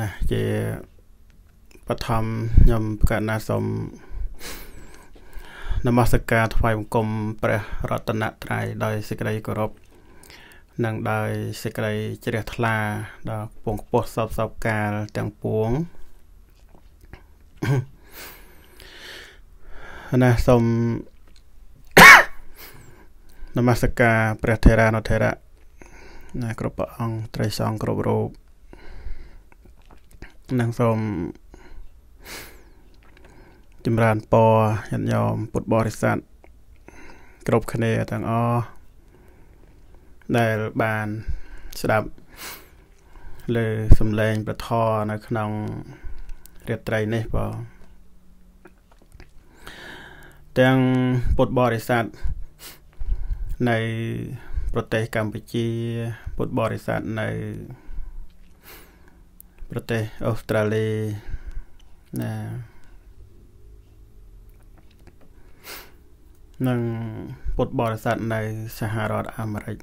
ណាជាបឋមខ្ញុំប្រកាសណាសូមនមស្ការ ថ្វាយបង្គំព្រះរតនត្រ័យដោយសេចក្តីគោរពនិងដោយសេចក្តីជ្រះថ្លាដល់ពងខ្ពស់សពសពកាលទាំងពួងណាសូមនមស្ការព្រះថេរានុថេរៈណាគ្រប់ព្រះអង្គត្រីសង្ឃគ្រប់រូបនឹងសូមចម្រើនពរញាតិញោមពុទ្ធបរិស័ទគ្រប់គ្នាទាំងអស់ដែលបាន ស្ដាប់លើសំឡេង ប្រធរនៅក្នុងរាត្រីនេះបងទាំងពុទ្ធបរិស័ទនៅប្រទេសកម្ពុជា ពុទ្ធបរិស័ទនៅប្រទេសអូស្ត្រាលីណានិងពុទ្ធបរិស័ទនៅសហរដ្ឋអាមេរិក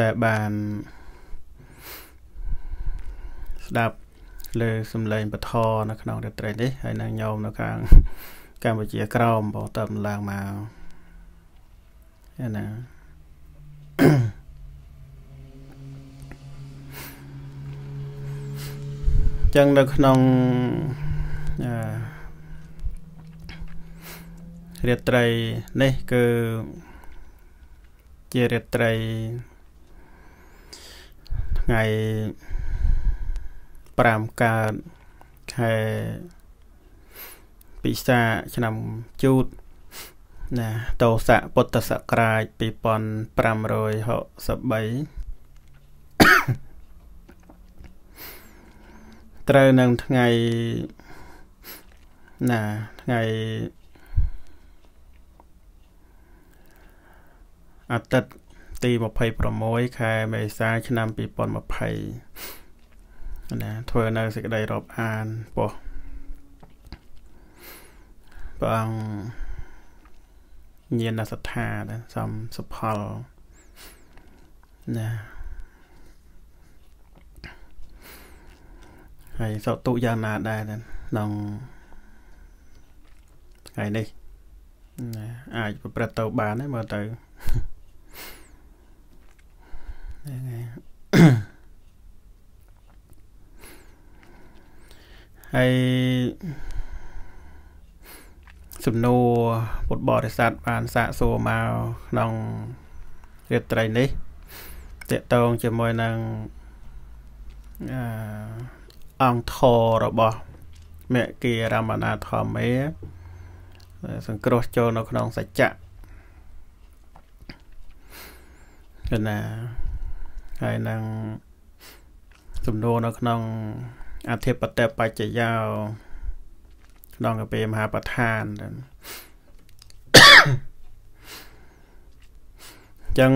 ដែលបានស្ដាប់លើសំឡេងបធរនៅក្នុងរាត្រីនេះហើយនឹងញោមនៅខាងកម្ពុជាក្រោមបងតើឡើងមកណា Yeah. ចឹងនៅក្នុងរាត្រីនេះគឺជារាត្រីថ្ងៃ5កើតខែពិសាឆ្នាំជូតណាតោស័កពុទ្ធសករាជ2563ត្រូវនឹងថ្ងៃណាថ្ងៃអាទិត្យទី26ខែមេសាឆ្នាំ2020ណាធ្វើនៅសេចក្តីរាប់អានពោះព្រះអង្គញាណសទ្ធាសំសុផលណាហើយសោកទុយ៉ាងណាដែរក្នុងថ្ងៃនេះអាចប្រព្រឹត្តទៅបានហើយមើលទៅហ្នឹងហើយហើយសំណួរពុទ្ធបរិស័ទបាន សាកសួរមកក្នុងរាត្រីនេះតកតងជាមួយនឹងអឺអង្គធររបស់មគ្គិរមណាធម្មេសង្គ្រោះចូលនៅក្នុងសច្ចៈកណាហើយនឹងសំណួរនៅក្នុងអធិបតេបច្ចយោ ក្នុងកពេមហាប្រធានអញ្ចឹង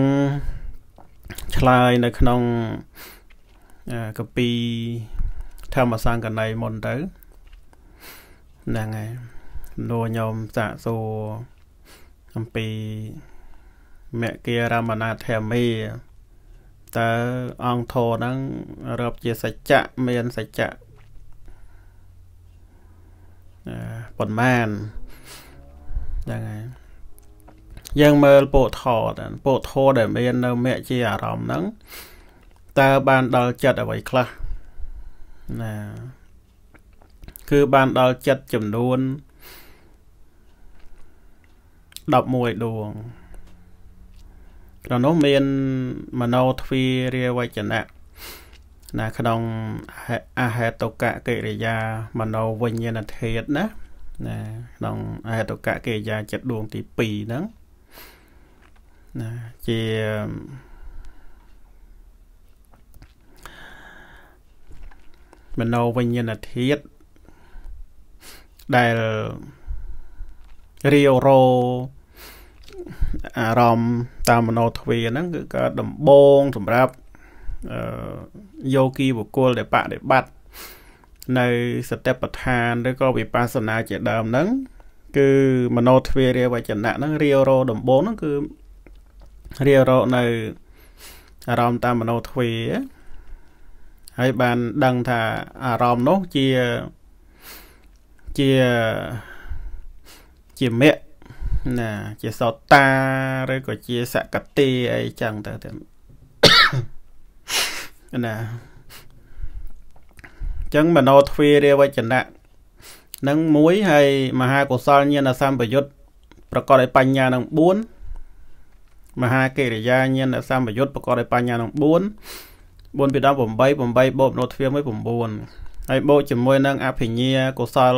ឆ្លើយនៅក្នុងកពីធម្មសង្កណីមុនទៅហ្នឹងហើយលោកញោមសាកសួរអំពីមគ្គិរមណាធមីតើអង្គធរហ្នឹងរាប់ជាសច្ចៈមានសច្ចៈប៉ុន្មានហ្នឹងហើយយើងមើលពុទ្ធធរពុទ្ធធរដែលមាន នៅមគ្គជាអារម្មណ៍ហ្នឹងតើបានដល់ចិត្តអ្វីខ្លះណាគឺបានដល់ចិត្តចំនួន11ដួងក្នុងនោះមានមโนទ្វីរាវចនៈណា ក្នុងអហេតុកកិរិយាមโนវិញ្ញាណធាតណា ណាក្នុងអហេតុកកិរិយាចិត្តដួង ទី2ហ្នឹងណាជាមโนវិញ្ញាណធាតុដែលរាវរោអារម្មណ៍តាមមโนទ្វាហ្នឹង គឺក៏ដំបងសម្រាប់យោគីបុគ្គលដែលបដិបត្តិនៅសតិប្បដ្ឋានឬក៏វិបស្សនាជាដើមហ្នឹងគឺមโนទ្វារាវចនៈហ្នឹងរាវរោដំបងហ្នឹងគឺរាវរោនៅអារម្មណ៍តាមមโนទ្វាហើយបានដឹងថាអារម្មណ៍នោះ ជាជាជាមគ្គណា ជាសតាឬក៏ជាសកតិអីចឹងទៅទៅណាចឹងមโนទ្វារាវចនៈនឹងមួយហើយមហាកុសលញាណសម្បយុត្តប្រកបដោយបញ្ញានឹង4មហាកិរិយាញាណសម្បយុត្តប្រកបដោយបញ្ញានឹង4 4ពី10 8 8បូកនៅទ្វាមួយ9ហើយបូកជាមួយនឹងអភិញ្ញាកុសល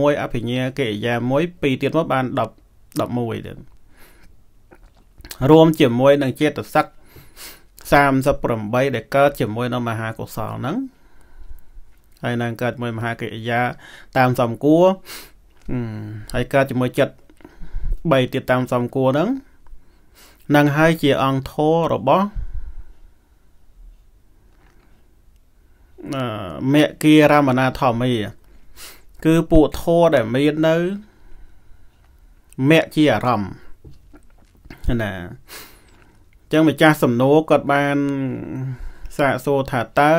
1អភិញ្ញាកិរិយា1 2ទៀតមកបាន10 11ទៀតរួមជាមួយ នឹងចិត្តសឹក38ដែលកើត ជាមួយនឹងមហាកុសលហ្នឹងហើយនឹងកើតជាមួយមហាកិរិយាតាមសំគួរហើយកើតជាមួយចិត្ត3ទៀតតាមសំគួរហ្នឹងនឹងហើយជាអង្គធររបស់មគ្គិរមណាធម្មាគឺពួកធម៌ដែលមាននៅមគ្គជាអារម្មណ៍ណាអញ្ចឹងម្ចាស់សំណួរគាត់បានសាកសួរថាតើ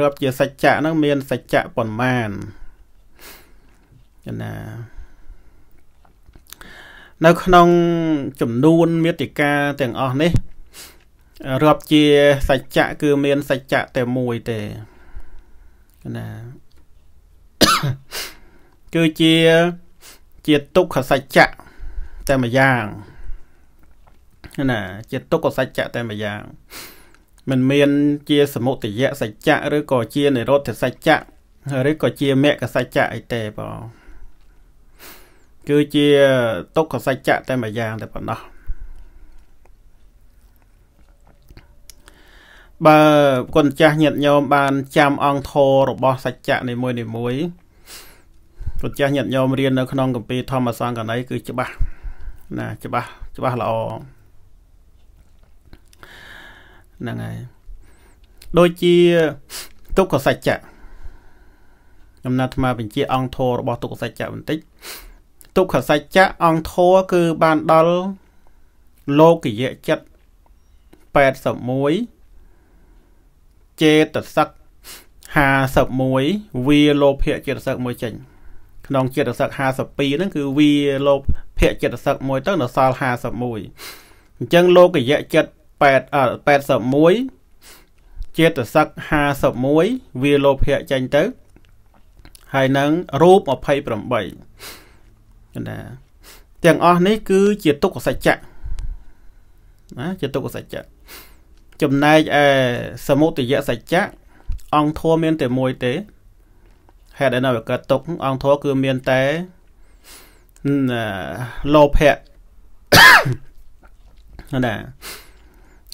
រាប់ជាសច្ចៈហ្នឹង មាន សច្ចៈប៉ុន្មានណា នៅក្នុងចំនួនមេតិកាទាំងអស់នេះ រាប់ជាសច្ចៈគឺមានសច្ចៈតែមួយទេណាគឺជា ជាទុក្ខសច្ចៈតែមួយយ៉ាងណាជាទុក្ខសច្ចៈតែមួយយ៉ាងมันមាន ជាសមុទយៈសច្ចៈឬក៏ជានិរោធសច្ចៈឬក៏ជាមគ្គសច្ចៈអីទេបងគឺជា ទុក្ខសច្ចៈតែមួយយ៉ាង តែប៉ុណ្ណោះបើគុណចាស់ញាតញោមបានចាំអង្គធររបស់សច្ចៈនីមួយនីមួយគុណចាស់ញាតញោមរៀននៅក្នុងកម្ពីធម្មសង្កណីគឺច្បាស់ណាច្បាស់ច្បាស់ល្អហ្នឹងហើយដូចជាទុក្ខសច្ចៈខ្ញុំណាត់អាត្មាបញ្ជា អង្គធររបស់ទុក្ខសច្ចៈបន្តិចទុក្ខសច្ចៈអង្គធរគឺបានដល់លោកយៈចិត្ត81ចេតសឹក51វាលោភៈចេតសឹកមួយចេញ ក្នុងចេតសឹក52ហ្នឹងគឺវាលោភៈចេតសឹកមួយទៅនៅសល់51អញ្ចឹងលោកយៈចិត្ត8 81ចេតសឹក51វាលោភៈចេញទៅហើយនឹងរូប28ណាទាំងអស់នេះ គឺជាទុក្ខសច្ចៈណាជាទុក្ខសច្ចៈចំណែកឯសមុទយសច្ចៈអង្គធัวមានតែមួយទេហេតុឯនៅកើតទុកអង្គធัวគឺមានតែលោភៈណា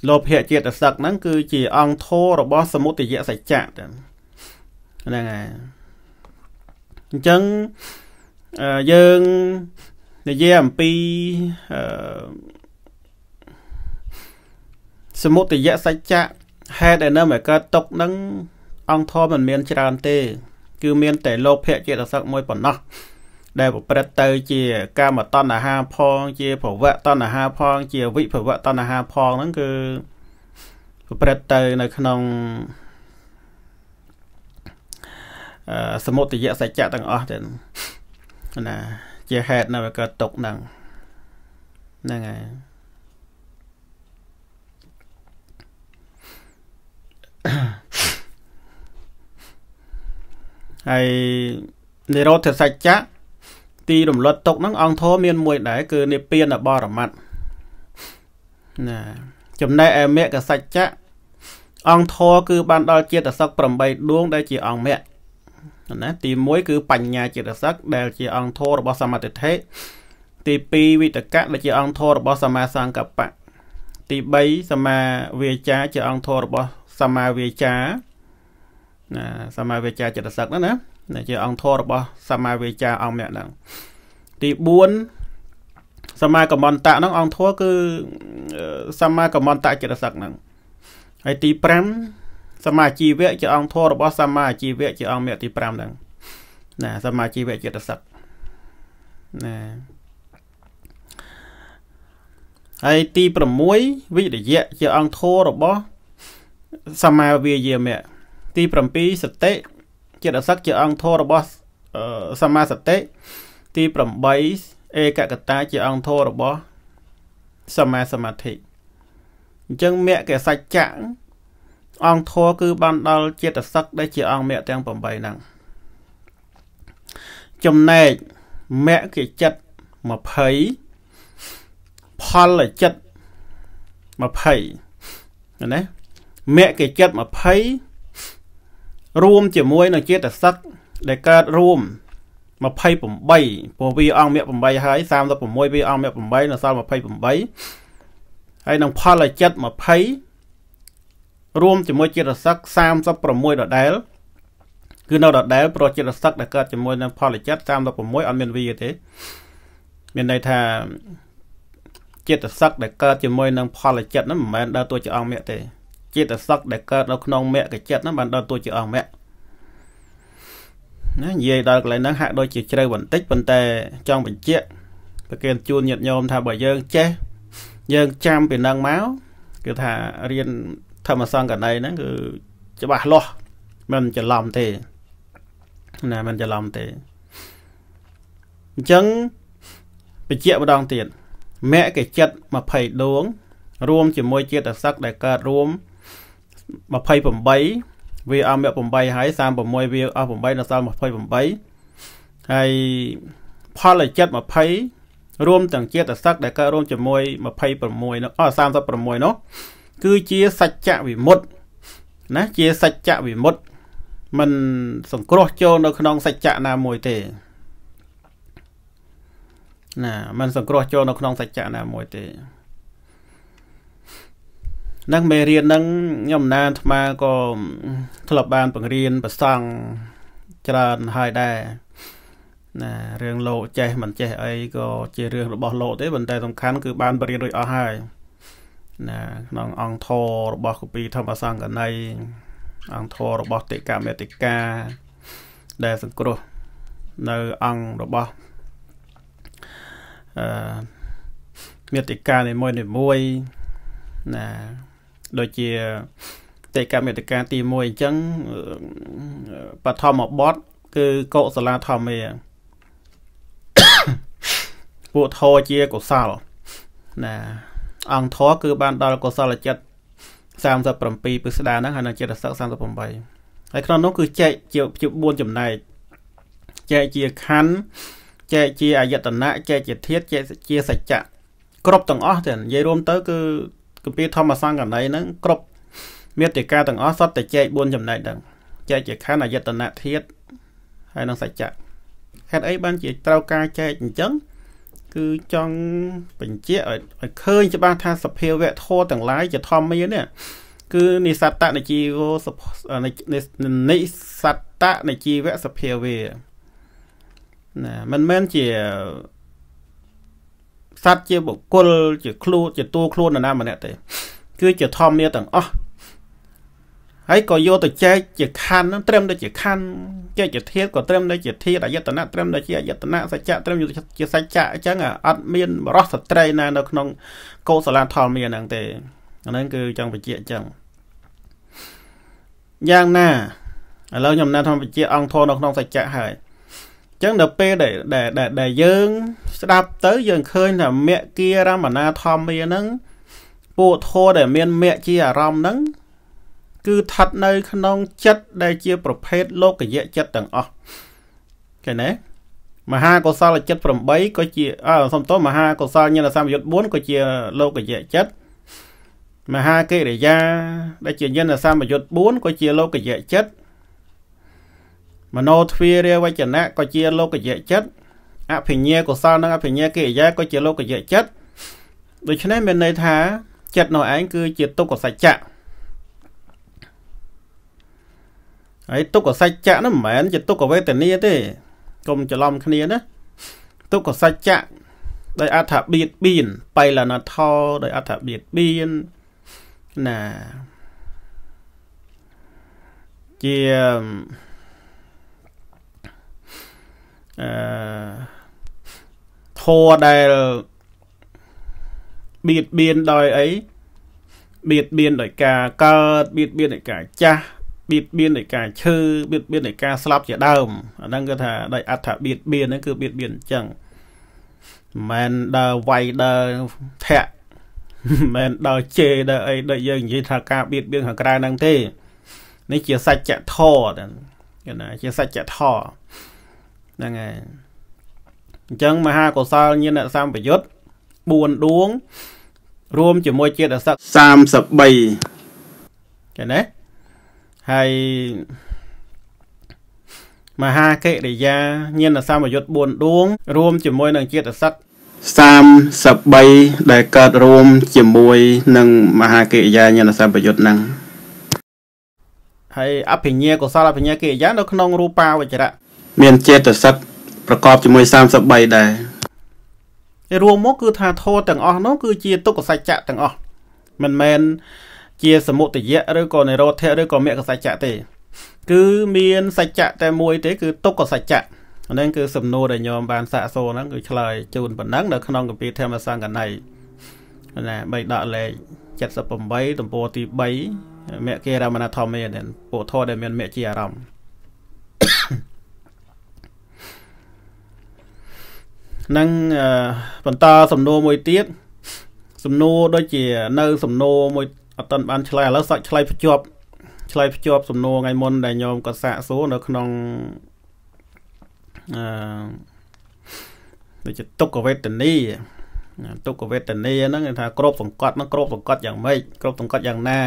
លោភៈចិត្តសឹកហ្នឹងគឺជាអង្គធัวរបស់ សមុទយសច្ចៈហ្នឹងហើយអញ្ចឹងយើងនិយាយអំពីអឺសមុទយៈសច្ចៈហេតុដែលនៅមកកើតຕົកនឹងអង្គធម៌មិនមានច្រើនទេ គឺមានតែលោភៈចិត្តសឹកមួយប៉ុណ្ណោះដែលប្រព្រឹត្តទៅ ជាកាមតណ្ហាផងជាភវៈតណ្ហាផងជាវិភវៈតណ្ហាផងហ្នឹងគឺប្រព្រឹត្តទៅនៅ ក្នុងសមុទយៈសច្ចៈទាំងអស់ទាំងណា ជាហេតុនៅកើតຕົកហ្នឹងហ្នឹងហើយហើយនិរោធសច្ចៈទីរំលត់ទុកហ្នឹងអង្គធម៌មានមួយដែរគឺនិព្វានបរមត្តណាចំណែកឯមគ្គសច្ចៈអង្គធម៌គឺបានដល់ចិត្តសឹក8ដួង ដែលជាអង្គមគ្គណា ទី1គឺបញ្ញាចិត្តសឹកដែលជាអង្គធម៌របស់សមតិថិទី2វិតកៈដែលជា អង្គធម៌របស់សមាសង្កបៈទី3សមាវាចាជាអង្គធម៌របស់សមាវាចាណាសមាវាចាចិត្តសឹកហ្នឹងណាដែលជាអង្គធម៌របស់សមាវាចាអង្គម្នាក់ហ្នឹងទី4សមាកមន្តៈហ្នឹង អង្គធម៌គឺសមាកមន្តៈចិត្តសឹកហ្នឹងហើយទី5សមាជីវៈជាអង្គធម៌របស់សមាជីវៈជាអង្គមគ្គទី5ហ្នឹងណាសមាជីវៈចិត្តសឹកណាហើយទី6វិរិយៈជាអង្គធម៌របស់សមាវាយាមៈទី7សតិចិត្តអសឹកជាអង្គធម៌របស់សមាសតិទី8ឯកកតាជាអង្គធម៌របស់សមាសមាធិអញ្ចឹងមគ្គសច្ចៈអង្គធម៌គឺបានដល់ចិត្តសឹកដែលជាអង្គមគ្គទាំង8ហ្នឹងចំណែកមគ្គចិត្ត20ផលចិត្ត20ណាមគ្គចិត្ត20រួមជាមួយនឹងចេតសិកដែលកើតរួម28ព្រោះវាអង្គមគ្គ8ហើយ36វាអង្គមគ្គ8នៅសល់28ហើយនឹងផលចិត្ត20រួមជាមួយចេតសិក36ដដែលគឺនៅដដែលព្រោះចិត្តសឹកដែលកើតជាមួយនឹងផល ចិត្ត36អត់មានវាទេមានន័យថាចិត្តសឹកដែលកើតជាមួយនឹងផលចិត្តហ្នឹងមិនមែនដើរតួជាអង្គមគ្គទេជាតិសកដែលកើតនៅក្នុងមគ្គចិត្តហ្នឹងបានដល់ទួជាអស់មគ្គណានិយាយដល់កន្លែងហ្នឹងហាក់ដូចជាជ្រៅបន្តិចប៉ុន្តែចង់បញ្ជាក់ប្រគិនជួនញាតញោមថាបើយើងចេះយើងចាំពីនឹងមកគឺថារៀនធម្មសង្កណីហ្នឹងគឺច្បាស់លាស់មិនច្រឡំទេណាមិនច្រឡំទេអញ្ចឹងបញ្ជាក់ម្ដងទៀតមគ្គចិត្ត20ដួង រួមជាមួយជាតិសកដែលកើតរួម28វាអស់8ហើយ36វាអស់8ដល់សល់28ហើយផលចិត្ត20រួមទាំងជាតិសឹកដែលកើតរួមជាមួយ26នោះអស់36នោះ គឺជាសច្ចវិមុត ណា ជាសច្ចវិមុតมันសង្គ្រោះចូលនៅ ក្នុងសច្ចៈណាមួយទេណាมันសង្គ្រោះចូលនៅក្នុងសច្ចៈណាមួយទេនឹងមេរៀនហ្នឹងខ្ញុំណានអាត្មាក៏ធ្លាប់បានបង្រៀនប្រសង់ច្រើនហើយដែរណារឿងលោកចេះមិនចេះអីក៏ជារឿងរបស់លោកទេប៉ុន្តែសំខាន់គឺបានបរៀនរួចអស់ហើយណាក្នុងអង្គធររបស់គម្ពីរធម្មសង្កណីអង្គធររបស់តិកមេតិកាដែលសង្គ្រោះនៅអង្គរបស់អឺមេតិកានីមួយនីមួយណាដូចជាតេកមេតកាទី1អញ្ចឹងបឋមបទគឺកុសលាធម្មាពួកធរជាកុសលណា អង្គធរគឺបានដល់កុសលចិត្ត37ពិស្ដាហ្នឹងហើយនៅចិត្តសក38ហើយក្នុងនោះគឺចែកជាជា4ចំណែកចែកជាខណ្ឌចែកជាអយតនៈចែកជា ធាតចែកជាសច្ចៈគ្រប់ទាំងអស់ទាំងនិយាយរួមទៅគឺគម្ពីរធម្មសង្កណីហ្នឹងគ្រប់មេតិកាទាំងអស់សុទ្ធតែចែក4ចំណែកហ្នឹងចែកជាខណ្ឌអយតនៈធាតហើយនឹងសច្ចៈហេតុអីបានជាត្រូវការចែកអញ្ចឹងគឺចង់បញ្ជាក់ឲ្យឃើញច្បាស់ថាសភាវៈធម៌ទាំងឡាយជាធម្មានេះគឺនិសត្តនជីវោនិសត្តនជីវៈសភាវៈណាមិនមែនជាសត្វជាបុគ្គលជាខ្លួនជាតួខ្លួននរណាម្នាក់ទេ គឺជាធម្មាទាំងអស់ហើយក៏យកទៅចែកជាខណ្ឌត្រឹមតែជាខណ្ឌចែកជាធាតក៏ត្រឹមតែជាធាតអយតនៈត្រឹមតែជាអយតនៈសច្ចៈត្រឹមជាសច្ចៈអញ្ចឹងអត់មានបរោះស្ត្រីណានៅ ក្នុងកោសលាធម្មាហ្នឹងទេអាហ្នឹងគឺចង់បញ្ជាក់អញ្ចឹងយ៉ាងណាឥឡូវខ្ញុំណាស់ធម្មបញ្ជា អង្គធម៌នៅក្នុងសច្ចៈហើយអញ្ចឹងដល់ពេលដែលដែលដែលយើងស្ដាប់ទៅ យើងឃើញថាមគ្គិរមណាធម្មាហ្នឹងពួកធម៌ដែលមានមគ្គជាអារម្មណ៍ហ្នឹងគឺស្ថិតនៅ ក្នុងចិត្តដែលជាប្រភេទលោកយៈចិត្តទាំងអស់ឃើញទេមហាកុសលចិត្ត8ក៏ជាអសំទោមហាកុសលញ្ញសម្យុទ្ធ4ក៏ជា លោកយៈចិត្តមហាកិរិយា ដែលជាញ្ញសម្យុទ្ធ4ក៏ជា លោកយៈចិត្តមโนទ្វារវចនៈក៏ជាលោកយៈចិត្តអភិញ្ញាកុសលនិងអភិញ្ញាកិរិយាក៏ជាលោកយៈចិត្តដូច្នេះមានន័យថាចិត្តនោះឯងគឺ ជាទុក្ខសច្ចៈហើយទុក្ខសច្ចៈនោះមិនមែនជា ទុក្ខវេទនាទេកុំច្រឡំគ្នាណាទុក្ខសច្ចៈដោយអត្ថបៀតបៀនបៃលណថោដោយអត្ថបៀតបៀនណាជាអឺរដែលបៀតបៀនដោយអីបៀតបៀនដោយការកើតបៀតបៀនដោយការចាស់បៀតបៀនដោយការឈឺបៀតបៀនដោយការស្លាប់ជាដើមអាហ្នឹងគឺថាដោយអត្ថបៀតបៀនហ្នឹងគឺបៀតបៀនអញ្ចឹងមិនដើរវាយដើរធាក់មិនដើរជេរដើរអីដូចយើងនិយាយថាការបៀតបៀនខាងក្រៅហ្នឹងទេនេះជាសច្ចធម៌គេណាជាសច្ចធម៌ហ្នឹងហើយអញ្ចឹងមហាកុសលញាណសម្បយុទ្ធ4ដួងរួម ជាមួយជាតិអសក33ឃើញទេហើយមហាកិរិយាញាណសម្បយុទ្ធ4ដួងរួមជាមួយនឹងជាតិស័ក33ដែលកើតរួម ជាមួយនឹងមហាកិរិយាញាណសម្បយុទ្ធហ្នឹងហើយអភិញ្ញាកុសលអភិញ្ញាកិរិយានៅក្នុងរូបាវចរៈមានចេតសិកប្រកបជាមួយ33ដែររួមមកគឺថាធម៌ទាំងអស់នោះគឺជាទុក្ខសច្ចៈទាំងអស់មិនមែនជា សមុទយៈឬក៏និរោធៈឬក៏មគ្គសច្ចៈទេ គឺមានសច្ចៈតែមួយទេគឺទុក្ខសច្ចៈហ្នឹងគឺសំណួរដែលញោមបានសាកសួរហ្នឹងគឺឆ្លើយជូនប៉ុណ្ណឹងនៅក្នុងគម្ពីរធម្មសង្កណីណាបីដកលេខ78ទំព័រទី3មគ្គរមណធម្មេពុទ្ធធម៌ដែលមានមគ្គជាអារម្មណ៍នឹងបន្តសំណួរមួយទៀត សំណួរដូចជានៅសំណួរមួយអត់តាន់បានឆ្លើយឥឡូវសាច់ឆ្លើយភ្ជាប់ឆ្លើយភ្ជាប់សំណួរថ្ងៃមុនដែលញោមក៏សាកសួរនៅក្នុងអឺដូចជាទុក្ខវេទនី ទុក្ខវេទនីហ្នឹងគេថាគ្រប សង្កត់ហ្នឹងគ្របសង្កត់យ៉ាងម៉េចគ្របសង្កត់យ៉ាងណា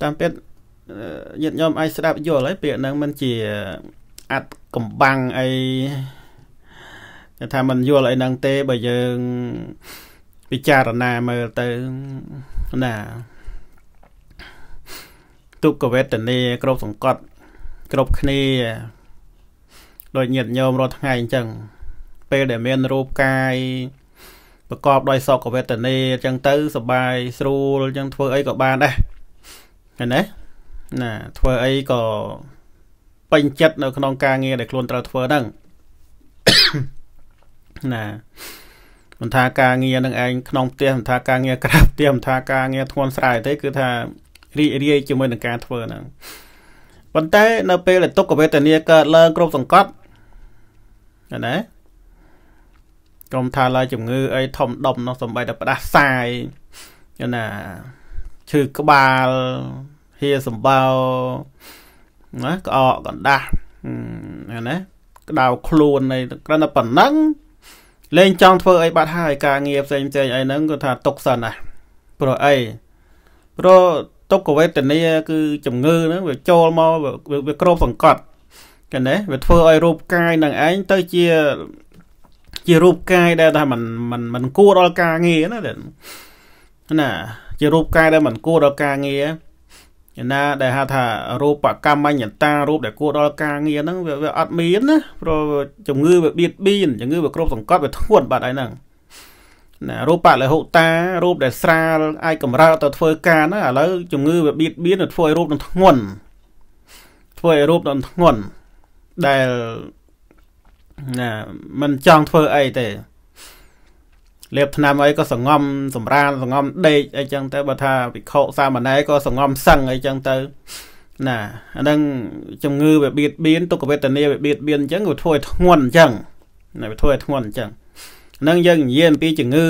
តាមពិតញាតិញោមអាចស្ដាប់យល់ហើយពាក្យហ្នឹងមិនជាអត់កំបាំងអីថាมันយល់អីហ្នឹងទេ បើយើងពិចារណាមើលទៅណាទុក្ខវេទនាគ្រប់សង្កត់គ្រប់គ្នា ដោយញាតញោមរាល់ថ្ងៃអញ្ចឹងពេលដែលមានរូបកាយប្រកបដោយសុខវេទនាអញ្ចឹងទៅសបាយស្រួលអញ្ចឹងធ្វើអីក៏បានដែរឃើញទេណាធ្វើអីក៏ពេញចិត្តនៅ ក្នុងការងារដែលខ្លួនត្រូវធ្វើហ្នឹងណាមិនថាការងារនឹងឯងក្នុងផ្ទះមិនថាការងារក្រៅផ្ទះមិនថាការងារធ្ងន់ស្រាលទេគឺថារីករាយជាមួយនឹងការធ្វើហ្នឹងប៉ុន្តែនៅពេលដែលទុក្ខវេទនាកើតឡើងគ្រប់សង្កត់ណាកុំថាឡើយជំងឺអីធំដុំនោះសំបីតែផ្ដាសាយណាឈឺក្បាលហៀសម្បោណាក្អកកណ្ដាស់ណាក្តៅខ្លួននៃក្រណប៉ុណ្ណឹងលែងចង់ធ្វើអីបាត់ហើយការងារផ្សេងផ្សេងអីហ្នឹងគាត់ថាຕົកសិនណាព្រោះអីព្រោះទុក្ខវេទនាគឺជំងឺហ្នឹងវាចូលមកវាគ្របសង្កត់កណែវាធ្វើឲ្យរូបកាយនឹងឯងទៅជាជារូបកាយដែលថាมันมันมันគួរដល់ការងារណាណាជារូបកាយដែលมันគួរដល់ការងារណាដែលហៅថារូបកម្មញ្ញតារូបដែលគួរដល់ការងារហ្នឹងវាអត់មានណាព្រោះជំងឺវាបៀតបៀនជំងឺវាគ្រប់សង្កត់វាធ្ងន់បាត់ហើយហ្នឹងណារូបបលហុតារូបដែលស្រាលអាចកម្រើទៅធ្វើការណាឥឡូវជំងឺវាបៀតបៀនទៅធ្វើឲ្យរូបនឹងធ្ងន់ធ្វើឲ្យរូបនឹងធ្ងន់ដែលណាមិនចង់ធ្វើអីទេលាបថ្នាំអីក៏សងំសម្រាលសងំដេកអីចឹងទៅបើថាវិខសាមណេរក៏សងំសឹងអីចឹងទៅណាអានឹងជំងឺវាបៀតបៀនទុក្ខវេទនា វាបៀតបៀនអញ្ចឹងវាធ្វើឲ្យធ្ងន់អញ្ចឹងណាវាធ្វើឲ្យធ្ងន់អញ្ចឹងនឹងយើងនិយាយអំពីជំងឺ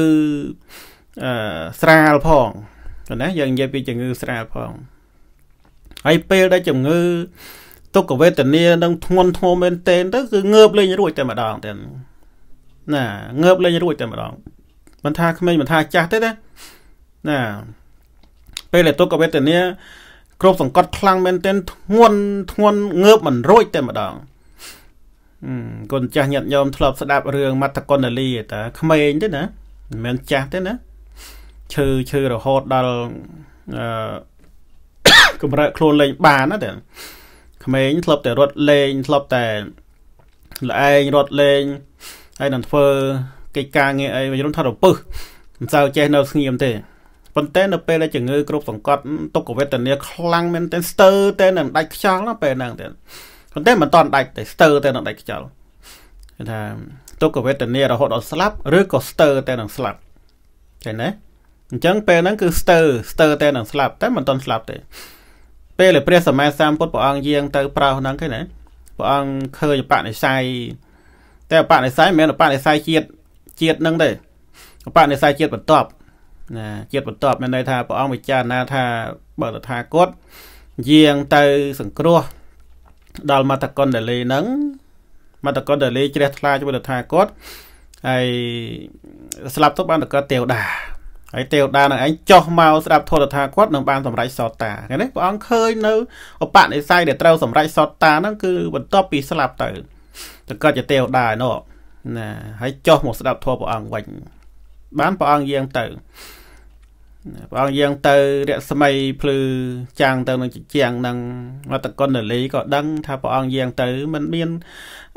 អឺស្រាលផងណា យើងនិយាយពីជំងឺស្រាលផងហើយពេលដែលជំងឺទុក្ខវេទនានឹងធ្ងន់ធ្ងរមែនទែនទៅ គឺងើបលេងរួចតែម្ដងទៅណាងើបលេងរួចតែម្ដងមិនថាក្មេងមិនថាចាស់ទេណាណាពេលដែលទុក្ខវេទនាគ្រប់សង្កត់ខ្លាំងមែនទែនធ្ងន់ធ្ងន់ងើបមិនរួចតែម្ដង គុណចាស់ញាតិញោមធ្លាប់ស្ដាប់រឿងមត្តកុណ្ដលីតាក្មេងទេណាមិនមែនចាស់ទេណាឈឺឈឺរហូតដល់អឺកម្រើកខ្លួនលេង បានណាតែក្មេង ធ្លាប់តែរត់លេង ធ្លាប់តែល្អឯងរត់លេងហើយនឹងធ្វើកិច្ចការងារអីវាយំថារពឹសមិនសូវចេះនៅស្ងៀមទេប៉ុន្តែនៅពេលដែលជំងឺគ្រប់សង្កត់ទុក្ខវេទនាខ្លាំងមែនទែនស្ទើរតែនឹងដាច់ខ្យល់ណាពេលហ្នឹងទៀតប៉ុន្តែមិនតាន់ដាច់តែស្ទើរតែនឹងដាច់ខ្យល់គេថាទុក្ខវេទនារហូតដល់ស្លាប់ឬក៏ស្ទើរតែនឹងស្លាប់ឃើញទេអញ្ចឹងពេលហ្នឹងគឺស្ទើរស្ទើរតែនឹងស្លាប់តែមិនតាន់ស្លាប់ទេពេលដែលព្រះសម្មាសម្ពុទ្ធព្រះអង្គយាងទៅប្រោសហ្នឹងគេណាព្រះអង្គឃើញបនិស័យតែបនិស័យមិនមែនបនិស័យជាតិជាតិនឹងទេបនិស័យជាតិបន្ទាប់ណាជាតិបន្ទាប់មានន័យថាព្រះអង្គពិចារណាថាបើតថាគតយាងទៅសង្គ្រោះដល់មតកុណ្ដលីនឹងមតកុណ្ដលីជ្រះថ្លាជាមួយតថាគតហើយស្លាប់ទៅបានតកទេវតាហើយទេវតានឹងឯងចុះមកស្ដាប់ធរថាគាត់នឹងបានសម្រេចសតតាឃើញទេព្រះអង្គឃើញនៅឧបនិស្ស័យដែលត្រូវសម្រេចសតតាហ្នឹងគឺបន្ទាប់ពីស្លាប់ទៅតកតជាទេវតាឯណោះណាហើយចុះមកស្ដាប់ធម៌ព្រះអង្គវិញបានព្រះអង្គយាងទៅព្រះអង្គយាងទៅរស្មីភ្លឺចាំងទៅនឹងជាជាង នឹងវត្តកុណលីក៏ដឹង ថា ព្រះអង្គយាងទៅមិនមាន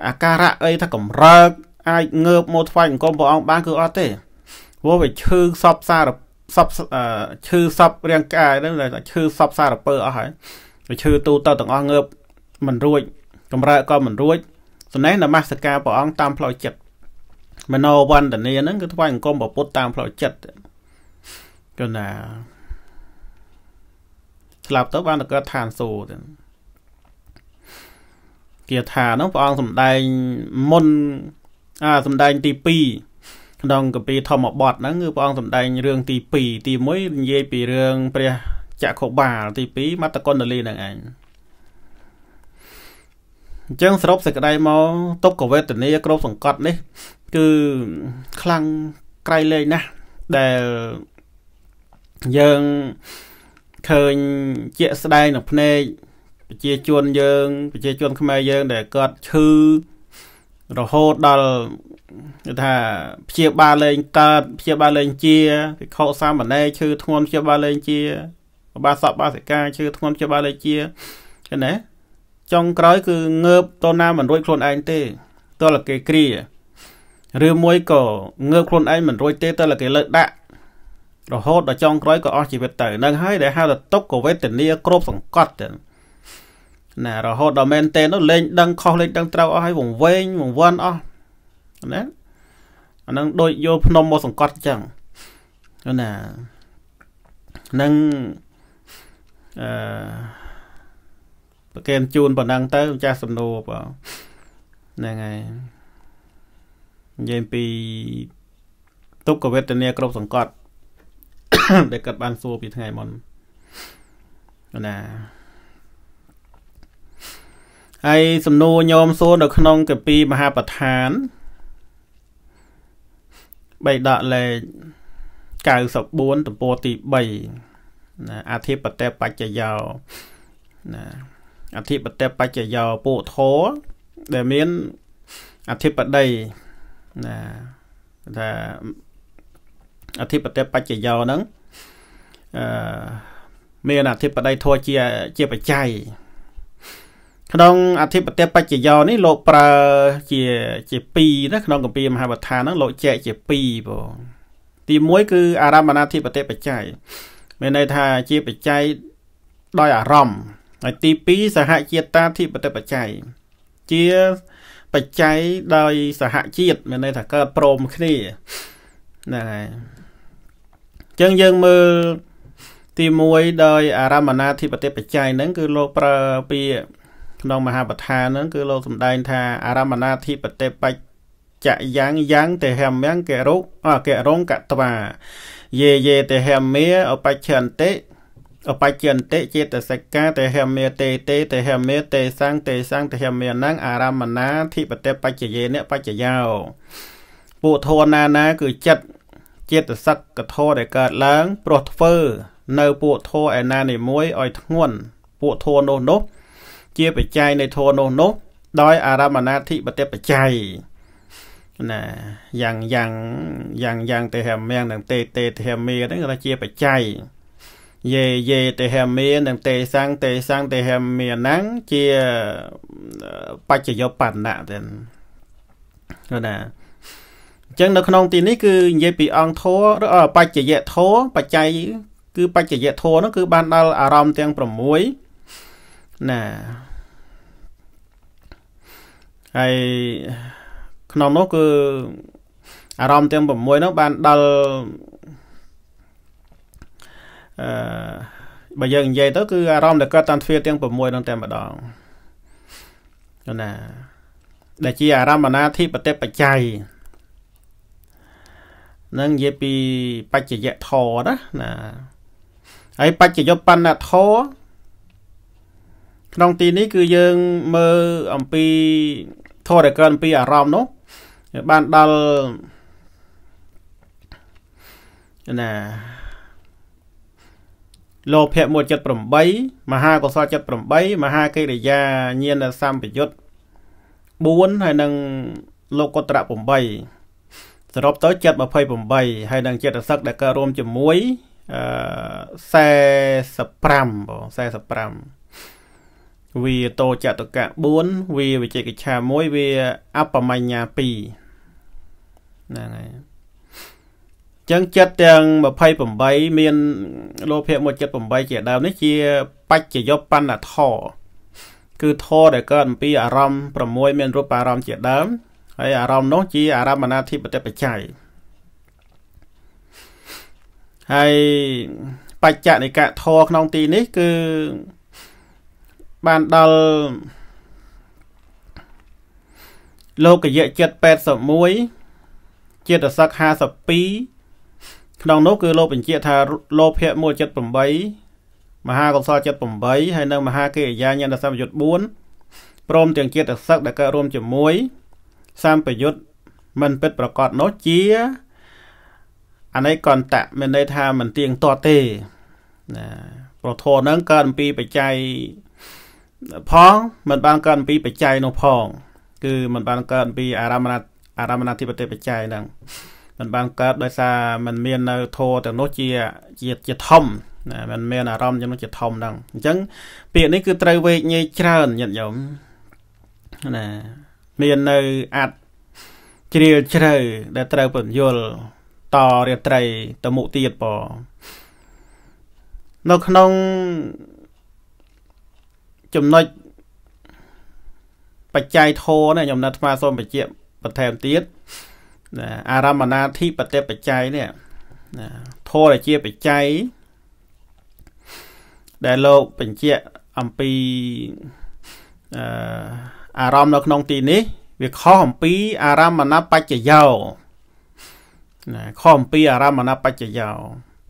អាការៈអីថាកំរើកអាចងើបមកថ្វាយអង្គមព្រះអង្គបានគឺអត់ទេព្រោះវាឈឺសពសារសពឈឺសពរាងកាយហ្នឹងឈឺសពសារពើអស់ហើយវាឈឺទូទៅទាំងអស់ងើប មិនរួចកំរើកក៏មិនរួចសំណេះនមស្ការព្រះអង្គតាមផ្លូវចិត្តមโนវន្តនាហ្នឹងគឺថ្វាយអង្គមព្រះពុទ្ធតាមផ្លូវចិត្តគណាស្លាប់ទៅបានទៅកើតឋានសួគ៌ទៅគាថាហ្នឹងព្រះអង្គសំដែងមុនអាសំដែងទី2ក្នុងកាពីធម្មបទហ្នឹងគឺព្រះអង្គសំដែងរឿងទី2ទី1និយាយពីរឿងព្រះចក្របាលទី2មត្តកុណ្ដលីហ្នឹងឯងអញ្ចឹងសរុបសេចក្តីមកទុក្ខវេទនាគ្រប់សង្កត់នេះគឺ ខ្លាំងក្រៃលែងណាស់ដែលយើងឃើញជាក់ស្ដែងនៅភ្នែកប្រជាជនយើងប្រជាជនខ្មែរយើង ដែលគាត់ឈឺរហូតដល់គេថាព្យាបាលលែងកើតព្យាបាលលែងជាវិខសាមណេរឈឺធ្ងន់ព្យាបាលលែងជាបាទសពបាសិកាឈឺធ្ងន់ព្យាបាលលែងជាឃើញទេចុងក្រោយគឺងើបតណាមិនរួចខ្លួនឯងទេតលគេគ្រាឬមួយក៏ងើបខ្លួនឯងមិនរួចទេតលគេលើដាក់ រហូតដល់ចុងក្រោយក៏អស់ជីវិតទៅនឹងហើយដែលហៅថាទុក្ខវេទនាគ្រប់សង្កត់ទៅណារហូតដល់មែនទេនោះលេង ដឹងខុសលេងដឹងត្រូវអស់ហើយវង្វេងវង្វាន់អស់ណាអានឹងដូចយកភ្នំមកសង្កត់អញ្ចឹងណានឹងអឺប្រគេនជូនប៉ុណ្ណឹងទៅម្ចាស់សំណួរបងហ្នឹងហើយនិយាយពី ទុក្ខវេទនាគ្រប់សង្កត់ដែលគាត់បានសួរពីថ្ងៃមុនណាហើយសំណួរញោមសួរនៅក្នុងកាពី មហាប្រធានបីដកលេខ94ទំព័រទី3ណាអធិបតេបច្ចយោណាអធិបតេបច្ចយោពុធោដែលមានអធិបតីណាថាអធិបតេបច្ចយោហ្នឹងអឺមានអធិបតីធัวជាជាបច្ច័យក្នុង អធិបតេបច្ចយោនេះលោកប្រើជា ជា2ណាក្នុងកម្ពីមហាបដ្ឋានហ្នឹងលោកចែកជា2បងទី1គឺ អារម្មណធិបតេបច្ច័យមានន័យថាជាបច្ច័យដោយអារម្មណ៍ហើយទី2សហជាតាធិបតិបច្ច័យជាបច្ច័យដោយសហជាតិមានន័យថាកើតព្រមគ្នាហ្នឹងហើយអញ្ចឹងយើងមើលទី1ដោយអារមណាធិបតិបច្ច័យហ្នឹងគឺលោកប្រើពាក្យក្នុងមហាបដ្ឋានហ្នឹងគឺលោកសម្ដែងថាអារមណាធិបតិបច្ចចយ៉ាងយ៉ាងទេហមយ៉ាងកិរុអកិរងកតវាយេយេទេហមាអបច្ឆន្តិអបច្ចន្តិចេតសិកាទេហមេតេតេទេហមេតេសង្ឃទេសង្ឃទេហមេណងអារមណាធិបតេបច្ចយេនបច្ចយោពួកធនណាណាគឺចិត្តចេតសិកកធរដែលកើតឡើងព្រោះធ្វើ នៅ ពួកធរឯណានីមួយឲ្យធ្ងន់ពួកធរនោះនោះជាបច្ច័យនៃធរនោះនោះដោយ អារមណាធិបតេបច្ច័យណាយ៉ាងយ៉ាងយ៉ាងយ៉ាងទេហមៀងនិងទេទេទេហមៀងហ្នឹងគេថាជាបច្ច័យយេយេទេហមេនិងទេសាំងទេសាំងទេហមេណាំងជាបច្ចយបបណ្ណៈទៅណាអញ្ចឹងនៅក្នុង ទីនេះគឺនិយាយពីអង្គធរឬបច្ចយៈធរបច្ច័យគឺបច្ចយៈធរនោះគឺ បានដល់អារម្មណ៍ទាំង6ណាហើយក្នុងនោះគឺអារម្មណ៍ទាំង6នោះបានដល់អឺបើយើងនិយាយទៅគឺអារម្មណ៍ដែលកើតតាមទ្វារទាំង6នោះតែម្ដងណា ដែលជាអារម្មណាធិបតិបច្ច័យនឹងនិយាយពីបច្ចយធណាណាហើយបច្ចយបណ្ណធក្នុងទីនេះ គឺយើងមើលអំពីធរដែលកើតពី អារម្មណ៍នោះបានដល់ណាលោភៈ178មហាកុសល78មហាកិរិយាញាណសម្បយុត្ត4ហើយនឹងលោកុត្តរៈ8សរុបទៅចិត្ត28ហើយនឹងចិត្តសឹកដែលកើតរួមជាមួយអឺ45បង45វាតោចតុកៈ4វាវិជិកិច្ឆា1វាអបមញ្ញា2ហ្នឹងហើយចឹងចិត្តទាំង28មានលោភៈ178ជាដើមនេះជាបច្ចយបណ្ណធរគឺធរដែលកើតអំពីអារម្មណ៍6មានរូបអារម្មណ៍ជាដើមហើយអារម្មណ៍នោះជាអារម្មណាធិបតិបច្ច័យហើយបច្ចនិកធរក្នុងទីនេះគឺបានដល់លោកយៈចិត្ត81ចិត្តសក52ក្នុងនោះគឺលោកបញ្ជាក់ថាលោភៈមូល78មហាកុសល78ហើយនៅមហាកិរិយាញ្ញសម្យុទ្ធ4ព្រមទាំងចិត្តសឹកដែលកើតរួមជាមួយសម្បយុទ្ធមិនពិតប្រកបនោះជាអនេកន្តៈមានន័យថាមិនទៀងទាត់ទេណាប្រធរហ្នឹងកើតអំពីបច្ច័យផងមិនបានកើតអំពីបច្ច័យនោះផង គឺមិនបានកើតអំពី អារម្មណអារម្មណតិបតិបច្ច័យហ្នឹងมันបានកើតដោយសារมันមាននៅធម៌ទាំងនោះជាជាជាធំណាมันមានអារម្មណ៍ទាំងនោះជាធំហ្នឹងអញ្ចឹងពាក្យនេះគឺត្រូវវេកញ័យច្រើនញាតិញោមណាមាននៅអាចជ្រាលជ្រៅដែលត្រូវពន្យល់តរាត្រីទៅមុខទៀតបងនៅក្នុង ចំណុចបច្ច័យធរណាខ្ញុំនៅថ្មសូមបញ្ជាក់បន្ថែមទៀតណាអារម្មណាធិបតិបច្ច័យនេះណាធរជាបច្ច័យដែលលោកបញ្ជាក់អំពីអឺអារម្មណ៍នៅក្នុងទីនេះ វាខុសអំពីអារម្មណបច្ចយោណាខុសអំពីអារម្មណបច្ចយោ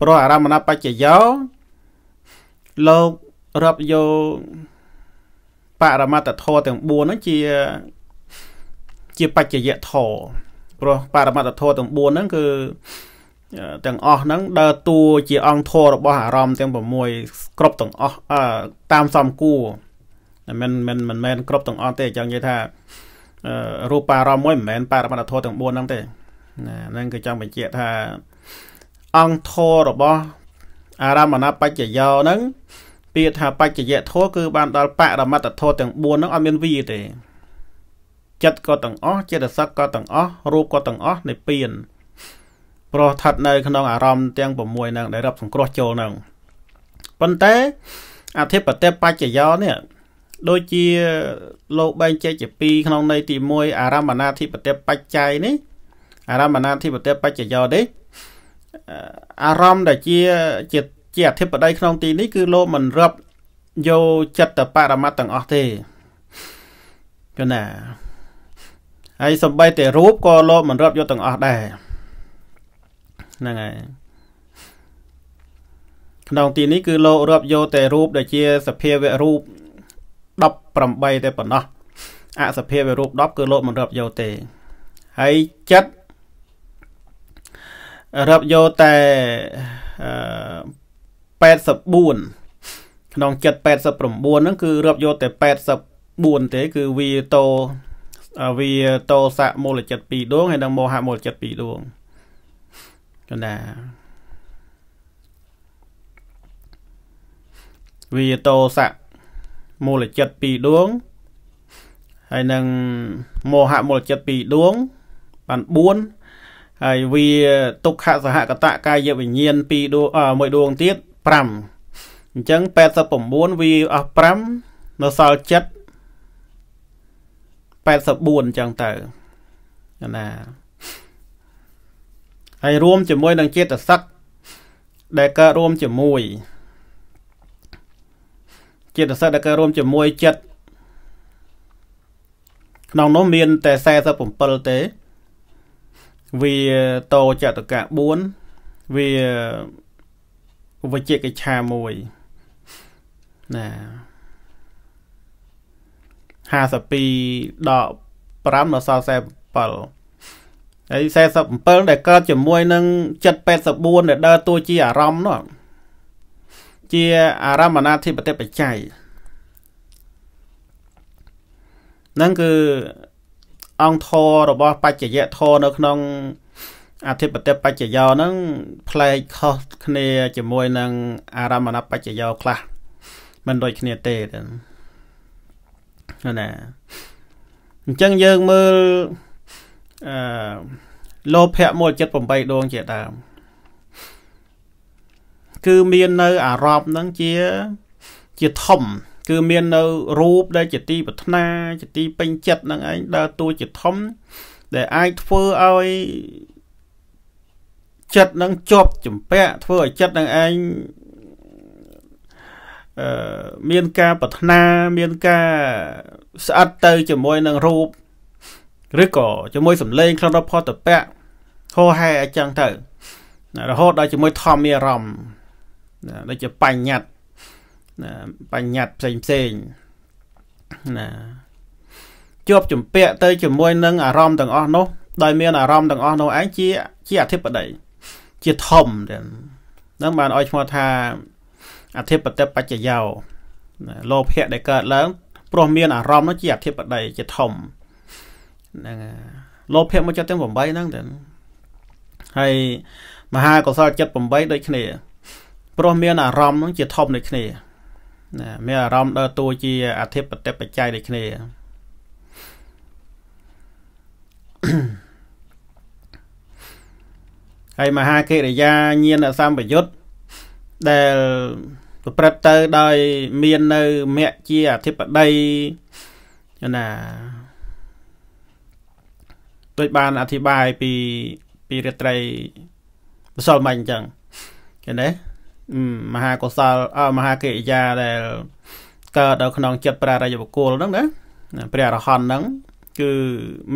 ព្រោះអារម្មណបច្ចយោ លោករាប់យកបរមត្តធម៌ទាំង4ហ្នឹងជា ជាបច្ចយធម៌ព្រោះបរមត្តធម៌ទាំង4ហ្នឹងគឺទាំងអស់ហ្នឹងដើរតួជាអង្គធម៌របស់អារម្មណ៍ទាំង6គ្រប់ទាំងអស់តាមសំគួរមិនមិនមិនមែនគ្រប់ទាំងអស់ទេចង់និយាយថា រូបារម្មណ៍មួយមិនមែនបរមត្តធម៌ទាំង4ហ្នឹងទេណាហ្នឹងគឺចង់បញ្ជាក់ថាអង្គធម៌របស់អារម្មណបច្ចយោហ្នឹងពាក្យថាបច្ចយៈធម៌គឺបានដល់បរមត្តធម៌ទាំង4ហ្នឹងអត់មានវីទេចិត្តក៏ទាំងអស់ចិត្តសឹកក៏ទាំងអស់រូបក៏ទាំងអស់នៃពៀនព្រោះស្ថិតនៅក្នុងអារម្មណ៍ទាំង6នឹងដែលរាប់សង្គ្រោះចូលនឹងប៉ុន្តែអធិបតេបច្ចយោនេះដូចជា លោកបែងចែកជា2ក្នុងន័យទី1អារម្មណាធិបតេបច្ច័យនេះអារម្មណាធិបតេបច្ចយោនេះអារម្មណ៍ដែលជាជាជាអធិបតីក្នុងទីនេះគឺលោកមិនរាប់យកចិត្តទៅបរមត្តទាំងអស់ទេគណាហើយសម្បីតែរូបក៏លោកមិនរាប់យកទាំងអស់ដែរហ្នឹងហើយក្នុងទីនេះគឺលោករាប់យកតែរូបដែលជាសភាវៈរូប18តែប៉ុណ្ណោះអសភាវៈរូប10គឺលោកមិនរាប់យកទេហើយចិត្តរាប់យកតែ84ក្នុងចិត្ត89ហ្នឹងគឺរាប់យកតែ84ទេ គឺវាតោវាតោសៈមូលចិត្ត2ដួងហើយនិងមោហៈមូលចិត្ត2ដួងកណ្ដាវាតោសៈមូលចិត្ត2ដួងហើយនិងមោហៈមូលចិត្ត2ដួងបាន4ហើយវាទុក្ខសហកតកាយវិញ្ញាណ2ដួងមួយដួងទៀត5អញ្ចឹង89វាអស់5នៅសល់7 84ចឹងទៅណាហើយរួមជាមួយនឹងចេតសិកដែលកើតរួមជាមួយចេតសិកដែលកើតរួមជាមួយចិត្តក្នុងនោះមាន តែ47ទេ វាតោចតកៈ4វាវិជ្ជកិច្ឆា1ណា52ដល់5ដល់47ហើយ47ដែលកើតជាមួយនឹង784ដែលដើរតួជាអារម្មណ៍នោះជាអារម្មណាធិបតិបច្ច័យនឹងគឺអង្គធររបស់បច្ចយៈធរនៅក្នុង អធិបតិបច្ចយោហ្នឹងផ្លែកខុសគ្នា ជាមួយនឹង អារម្មណបច្ចយោខ្លះ មិនដូចគ្នាទេទៅណាអញ្ចឹងយើងមើលអឺលោភៈមូលចិត្ត8ដងជាដើមគឺមាននៅអារម្មណ៍ហ្នឹងជាជាធំគឺមាននៅរូបដែលជាទី ប្រាថ្នាជាទីពេញចិត្តហ្នឹងឯងដើរតួជាធំដែលអាចធ្វើឲ្យចិត្តហ្នឹងជាប់ចម្ពាក់ធ្វើឲ្យចិត្តហ្នឹងឯងមានការប្រាថ្នាមានការស្អិតទៅជាមួយនឹងរូបឬក៏ជាមួយសម្លេងក្នុងរបស់ផតពៈហោហែអញ្ចឹងទៅរហូតដល់ជាមួយធម្មអារម្មណ៍ណាដូចជាបញ្ញត្តិណាបញ្ញត្តិផ្សេងផ្សេងណាជាប់ជំពាក់ទៅជាមួយនឹងអារម្មណ៍ទាំងអស់នោះដោយមានអារម្មណ៍ទាំងអស់នោះឯងជាជាអធិបតីជាធំទាំងនឹងបានឲ្យឈ្មោះថាអធិបតេបច្ចយោលោភៈដែលកើតឡើងព្រោះមានអារម្មណ៍នោះជាអធិបតីជាធំហ្នឹងលោភៈមកចិត្តទាំង8ហ្នឹងទៅហើយមហាកុសលចិត្ត8ដូចគ្នាព្រោះមានអារម្មណ៍នឹងជាធំដូចគ្នាណាមាន អារម្មណ៍ដល់តួជាអធិបតេបច្ច័យដូចគ្នាហើយមហាកិរិយាញាណសម្បយុទ្ធដែលប្រព្រឹត្តទៅដោយមាននៅមគ្គជាអធិបតីណាដូចបានអធិប្បាយពីពីរាត្រីបសលមាញ់អញ្ចឹងឃើញទេមហាកុសលអមហាកិរិយាដែលកើតនៅក្នុងចិត្តប្រារយបុគ្គលហ្នឹងណាព្រះអរហន្តហ្នឹងគឺ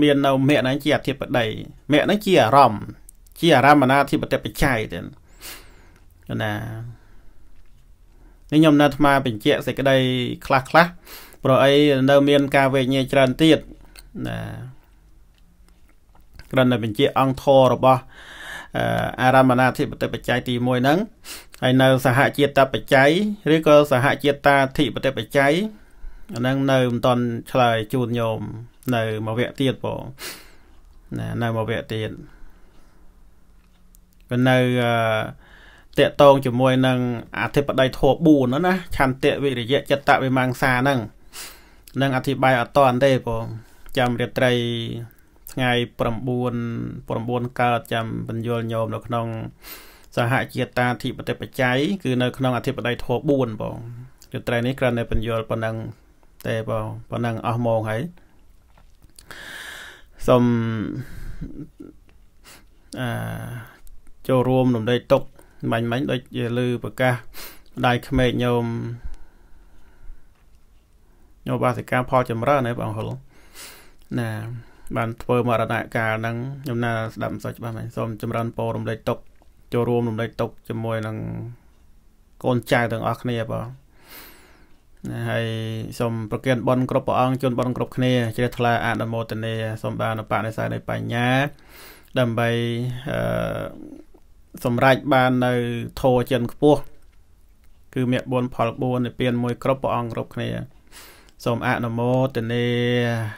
មាននៅមគ្គហ្នឹងជាអធិបតីមគ្គហ្នឹងជាអារម្មណ៍ជាអារម្មណអធិបតិបច្ច័យទៅណានេះខ្ញុំនៅអាត្មាបញ្ជាក់សេចក្តីខ្លះខ្លះព្រោះអីនៅ មានការវេជ្ជញាច្រើនទៀតណាក្រណែបញ្ជាអង្គធររបស់ អារាមណាធិបតិបច្ច័យទី1ហ្នឹងហើយនៅ សហជាតិតបច្ច័យឬក៏សហជាតិតាធិបតិបច្ច័យអាហ្នឹងនៅមិនតន់ឆ្លើយជូនញោមនៅមួយវគ្គទៀតបងណានៅមួយវគ្គទៀតក៏នៅអឺតកតងជាមួយនឹងអធិបតីធម៌4នោះណាឆន្ទៈវិរិយៈចិត្តវិមង្សាហ្នឹងនឹងអធិប្បាយអត់តន់ទេបងចាំរាត្រីថ្ងៃ9 9កើតចាំបញ្យលញោមនៅក្នុងសហជាតាធិបតិបច្ច័យគឺនៅក្នុងអធិបតីធម៌4បងរាត្រីនេះគ្រាន់តែបញ្យលប៉ុណ្ណឹងទេបងប៉ុណ្ណឹងអស់ម៉ោងហើយសូមអឺចូលរួមរំលែកទុក្ខបាញ់មិញដូចលើប្រកាសដៃក្មេកញោមញោមបាសិកាផលចម្រើនហើយបងហ៊ុលណា បានធ្វើមរណកាលហ្នឹងខ្ញុំណាស្ដាប់មិនសូវច្បាស់មែនសូមចម្រើន ពររំលែកទុកចូលរួមរំលែកទុកជាមួយនឹងកូនចៅទាំងអស់គ្នាបងណាហើយសូមប្រគិនបនគ្រប់ព្រះអង្គជូនបនគ្រប់គ្នាជ្រះថ្លាអនុមោទនាសូមបានបនិស័យនៃបញ្ញាដើម្បីអឺសម្រេចបាននៅធរចិនខ្ពស់គឺមគ្គ4ផល4និព្វានមួយគ្រប់ព្រះអង្គគ្រប់គ្នាសូមអនុមោទនា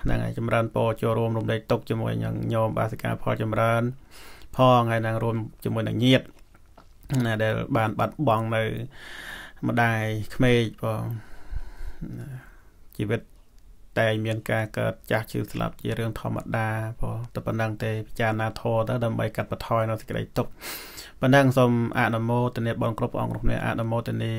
នឹងឲ្យចម្រើនពរចូលរួមរំលែកទុកជាមួយនឹងញោមបាសិកាផលចម្រើន ផងហើយនឹងរួមជាមួយនឹងញាតណាដែលបានបាត់បង់នៅម្ដាយក្មេកបងជីវិតតែមានការកើតចាស់ឈឺស្លាប់ជារឿងធម្មតាបងតែប៉ុណ្ណឹងទេពិចារណាធម៌ទៅដើម្បីកាត់បន្ថយនៅសេចក្តីទុក្ខបណ្ដឹងសូមអនុមោទនា បងគ្រប់ព្រះអង្គគ្រប់គ្នាអនុមោទនា